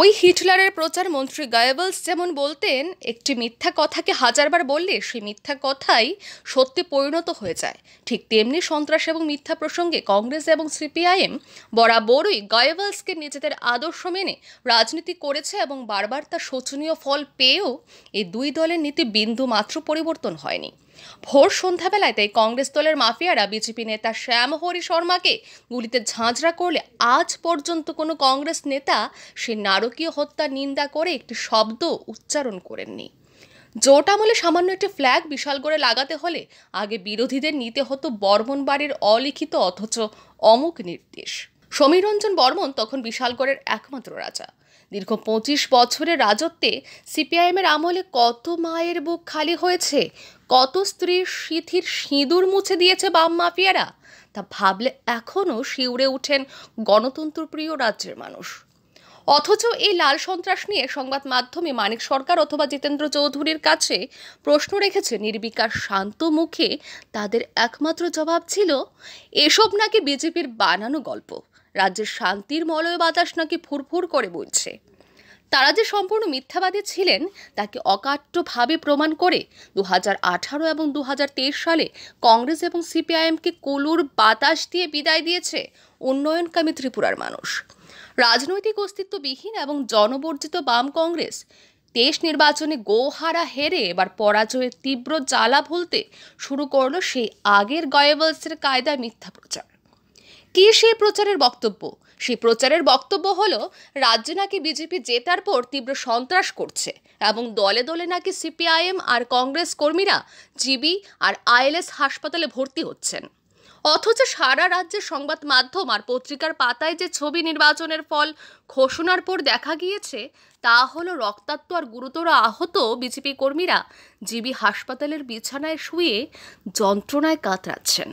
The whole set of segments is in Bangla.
ওই হিটলারের প্রচার মন্ত্রী গায়েবলস যেমন বলতেন একটি মিথ্যা কথাকে হাজারবার বললে সেই মিথ্যা কথাই সত্যি পরিণত হয়ে যায় ঠিক তেমনি সন্ত্রাস এবং মিথ্যা প্রসঙ্গে কংগ্রেস এবং সিপিআইএম বরাবরই গায়েবলসকে নিজেদের আদর্শ মেনে রাজনীতি করেছে এবং বারবার তার শোচনীয় ফল পেয়েও এই দুই দলের নীতি বিন্দু মাত্র পরিবর্তন হয়নি ভোর সন্ধ্যাবেলায় তাই কংগ্রেস দলের মাফিয়ারা বিজেপি নেতা শ্যাম হরি শর্মাকে গুলিতে ঝাঁঝরা করলে আজ পর্যন্ত কোনো কংগ্রেস নেতা সে নারকীয় হত্যা নিন্দা করে একটি শব্দ উচ্চারণ করেননি জোট আমলে সামান্য একটি ফ্ল্যাগ বিশাল করে লাগাতে হলে আগে বিরোধীদের নিতে হতো বর্মনবাড়ির অলিখিত অথচ অমুক নির্দেশ সমীরঞ্জন বর্মন তখন বিশালগড়ের একমাত্র রাজা দীর্ঘ পঁচিশ বছরের রাজত্বে সিপিআইএমের আমলে কত মায়ের বুক খালি হয়েছে কত স্ত্রীর সিথির সিঁদুর মুছে দিয়েছে বাম মাফিয়ারা তা ভাবলে এখনও শিউরে উঠেন গণতন্ত্রপ্রিয় রাজ্যের মানুষ অথচ এই লাল সন্ত্রাস নিয়ে সংবাদ মাধ্যমে মানিক সরকার অথবা জিতেন্দ্র চৌধুরীর কাছে প্রশ্ন রেখেছে নির্বিকার শান্ত মুখে তাদের একমাত্র জবাব ছিল এসব নাকি বিজেপির বানানো গল্প রাজ্যের শান্তির মলয় বাতাস নাকি ফুরফুর করে বলছে তারা যে সম্পূর্ণ মিথ্যাবাদী ছিলেন তাকে অকাট্যভাবে প্রমাণ করে দু আঠারো এবং দু সালে কংগ্রেস এবং সিপিআইএমকে কলুর বাতাস দিয়ে বিদায় দিয়েছে উন্নয়নকামী ত্রিপুরার মানুষ রাজনৈতিক অস্তিত্ববিহীন এবং জনবর্জিত বাম কংগ্রেস দেশ নির্বাচনে গোহারা হেরে এবার পরাজয়ের তীব্র জ্বালা ভুলতে শুরু করলো সেই আগের গয়েবলসের কায়দায় মিথ্যা প্রচার কি সেই প্রচারের বক্তব্য সেই প্রচারের বক্তব্য হলো রাজ্যে নাকি বিজেপি জেতার পর তীব্র সন্ত্রাস করছে এবং দলে দলে নাকি সিপিআইএম আর কংগ্রেস কর্মীরা জিবি আর আইএলএস হাসপাতালে ভর্তি হচ্ছেন অথচ সারা রাজ্যে সংবাদ মাধ্যম আর পত্রিকার পাতায় যে ছবি নির্বাচনের ফল ঘোষণার পর দেখা গিয়েছে তা হলো রক্তাক্ত আর গুরুতর আহত বিজেপি কর্মীরা জিবি হাসপাতালের বিছানায় শুয়ে যন্ত্রণায় কাতরাচ্ছেন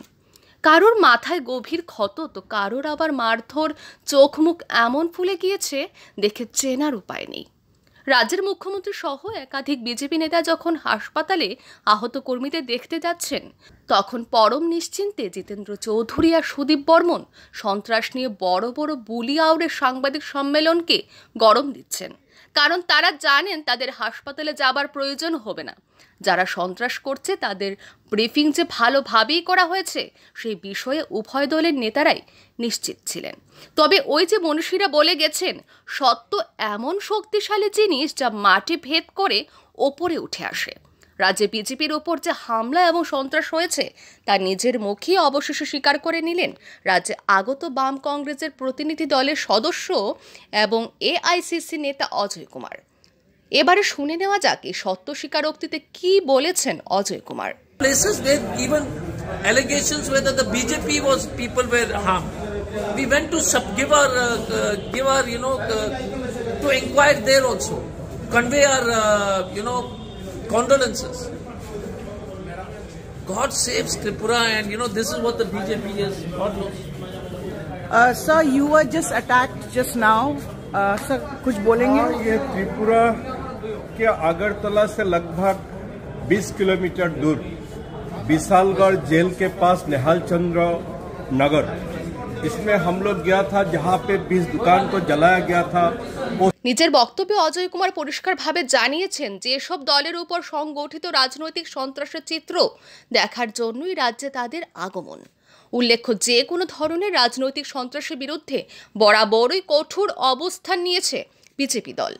কারোর মাথায় গভীর ক্ষত তো কারোর আবার মারধর চোখ মুখ এমন ফুলে গিয়েছে দেখে চেনার উপায় নেই রাজ্যের মুখ্যমন্ত্রী সহ একাধিক বিজেপি নেতা যখন হাসপাতালে আহত কর্মীদের দেখতে যাচ্ছেন তখন পরম নিশ্চিন্তে জিতেন্দ্র চৌধুরী আর সুদীপ বর্মন সন্ত্রাস নিয়ে বড় বড় বুলি আউড়ে সাংবাদিক সম্মেলনকে গরম দিচ্ছেন কারণ তারা জানেন তাদের হাসপাতালে যাবার প্রয়োজন হবে না যারা সন্ত্রাস করছে তাদের ব্রিফিং যে ভালোভাবেই করা হয়েছে সেই বিষয়ে উভয় দলের নেতারাই নিশ্চিত ছিলেন তবে ওই যে মনীষীরা বলে গেছেন সত্য এমন শক্তিশালী জিনিস যা মাটি ভেদ করে ওপরে উঠে আসে রাজ্যে বিজেপির ওপর যে হামলা এবং সন্ত্রাস হয়েছে তা নিজের মুখেই অবশেষে স্বীকার করে নিলেন রাজ্যে আগত বাম কংগ্রেসের প্রতিনিধি দলের সদস্য এবং এআইসিসি নেতা অজয় কুমার এবারে শুনে নেওয়া যাক এই সত্য স্বীকারোক্তিতে কি বলেছেন Ajay Kumar allegations whether the BJP was people were harmed. We went to sub, give our uh, uh give our you know uh, to inquire there also, convey our uh, you know condolences. God saves Tripura, and you know, this is what the BJP is. God knows. Uh, sir, you were just attacked just now. Uh, sir, कुछ बोलेंगे? ये त्रिपुरा के आगरतला से लगभग 20 किलोमीटर दूर विशालगढ़ जेल के पास नेहाल चंद्र नगर इसमें हम लोग गया था जहाँ पे बीस दुकान को जलाया गया था নিজের বক্তব্যে অজয় কুমার পরিষ্কারভাবে জানিয়েছেন যে সব দলের উপর সংগঠিত রাজনৈতিক সন্ত্রাসের চিত্র দেখার জন্যই রাজ্যে তাদের আগমন উল্লেখ্য যে কোনো ধরনের রাজনৈতিক সন্ত্রাসের বিরুদ্ধে বরাবরই কঠোর অবস্থান নিয়েছে বিজেপি দল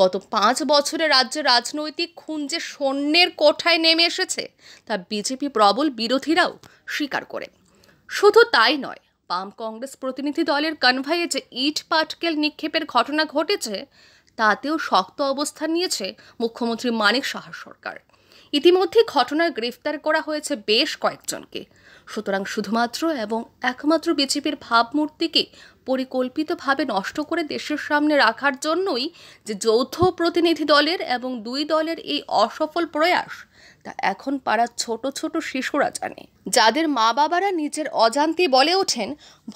গত পাঁচ বছরে রাজ্যের রাজনৈতিক খুন যে সৈন্যের কোঠায় নেমে এসেছে তা বিজেপি প্রবল বিরোধীরাও স্বীকার করে শুধু তাই নয় বাম কংগ্রেস প্রতিনিধি দলের কনভাইয়ে যে ইট পাটকেল নিক্ষেপের ঘটনা ঘটেছে তাতেও শক্ত অবস্থান নিয়েছে মুখ্যমন্ত্রী মানিক সাহা সরকার ইতিমধ্যে ঘটনায় গ্রেফতার করা হয়েছে বেশ কয়েকজনকে সুতরাং শুধুমাত্র এবং একমাত্র বিজেপির ভাবমূর্তিকে পরিকল্পিতভাবে নষ্ট করে দেশের সামনে রাখার জন্যই যে যৌথ প্রতিনিধি দলের এবং দুই দলের এই অসফল প্রয়াস তা এখন পাড়ার ছোট ছোট শিশুরা জানে যাদের মা বাবারা নিজের অজান্তে বলে ওঠেন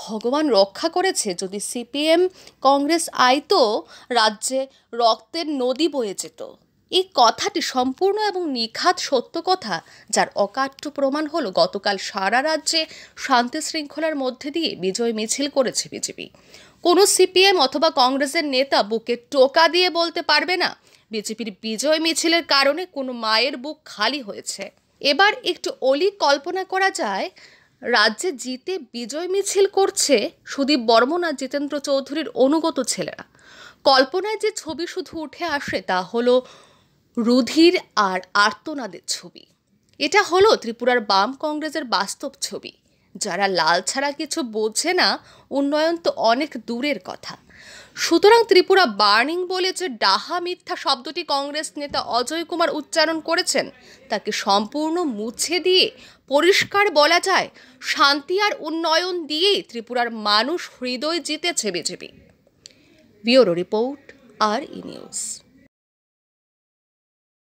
ভগবান রক্ষা করেছে যদি সিপিএম কংগ্রেস আইতো রাজ্যে রক্তের নদী বয়ে যেত এই কথাটি সম্পূর্ণ এবং নিখাত সত্য কথা যার অকাট্য প্রমাণ হলো গতকাল সারা রাজ্যে শান্তি শৃঙ্খলার মধ্যে দিয়ে বিজয় মিছিল করেছে বিজেপি কোনো সিপিএম অথবা কংগ্রেসের নেতা বুকে টোকা দিয়ে বলতে পারবে না বিজেপির বিজয় মিছিলের কারণে কোনো মায়ের বুক খালি হয়েছে এবার একটু অলি কল্পনা করা যায় রাজ্যে জিতে বিজয় মিছিল করছে সুদীপ বর্মন আর জিতেন্দ্র চৌধুরীর অনুগত ছেলেরা কল্পনায় যে ছবি শুধু উঠে আসে তা হলো রুধির আর আর্তনাদের ছবি এটা হলো ত্রিপুরার বাম কংগ্রেসের বাস্তব ছবি যারা লাল ছাড়া কিছু বোঝে না উন্নয়ন তো অনেক দূরের কথা সুতরাং ত্রিপুরা বার্নিং বলে যে ডাহা মিথ্যা শব্দটি কংগ্রেস নেতা অজয় কুমার উচ্চারণ করেছেন তাকে সম্পূর্ণ মুছে দিয়ে পরিষ্কার বলা যায় শান্তি আর উন্নয়ন দিয়ে ত্রিপুরার মানুষ হৃদয় জিতেছে বিজেপি ব্যুরো রিপোর্ট আর ই নিউজ